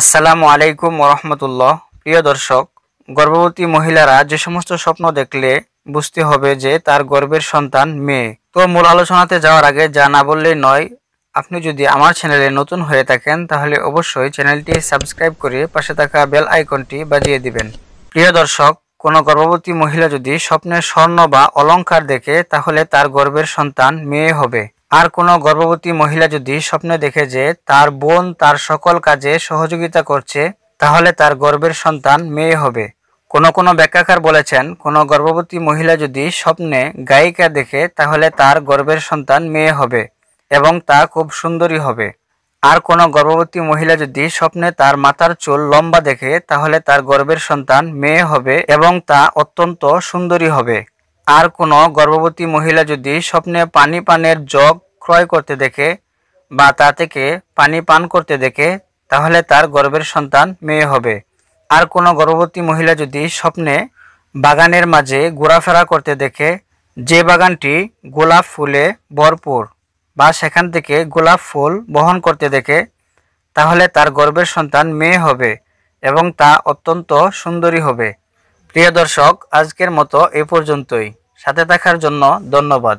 আসসালামু আলাইকুম রহমতুল্লাহ প্রিয় দর্শক গর্ভবতী মহিলারা যে সমস্ত স্বপ্ন দেখলে বুঝতে হবে যে তার গর্বের সন্তান মেয়ে তো মূল আলোচনাতে যাওয়ার আগে যা না বললেই নয় আপনি যদি আমার চ্যানেলে নতুন হয়ে থাকেন তাহলে অবশ্যই চ্যানেলটি সাবস্ক্রাইব করে পাশে থাকা বেল আইকনটি বাজিয়ে দিবেন প্রিয় দর্শক কোনো গর্ভবতী মহিলা যদি স্বপ্নে স্বর্ণ বা অলঙ্কার দেখে তাহলে তার গর্বের সন্তান মেয়ে হবে আর কোনো গর্ভবতী মহিলা যদি স্বপ্নে দেখে যে তার বোন তার সকল কাজে সহযোগিতা করছে তাহলে তার গর্বের সন্তান মেয়ে হবে কোনো কোনো ব্যাখ্যাকার বলেছেন কোনো গর্ভবতী মহিলা যদি স্বপ্নে গায়িকা দেখে তাহলে তার গর্বের সন্তান মেয়ে হবে এবং তা খুব সুন্দরী হবে আর কোনো গর্ভবতী মহিলা যদি স্বপ্নে তার মাথার চুল লম্বা দেখে তাহলে তার গর্বের সন্তান মেয়ে হবে এবং তা অত্যন্ত সুন্দরী হবে আর কোনো গর্ভবতী মহিলা যদি স্বপ্নে পানি পানের জগ ক্রয় করতে দেখে বা তা থেকে পানি পান করতে দেখে তাহলে তার গর্বের সন্তান মেয়ে হবে আর কোনো গর্ভবতী মহিলা যদি স্বপ্নে বাগানের মাঝে ঘোরাফেরা করতে দেখে যে বাগানটি গোলাপ ফুলে ভরপুর বা সেখান থেকে গোলাপ ফুল বহন করতে দেখে তাহলে তার গর্বের সন্তান মেয়ে হবে এবং তা অত্যন্ত সুন্দরী হবে প্রিয় দর্শক আজকের মতো এ পর্যন্তই সাথে থাকার জন্য ধন্যবাদ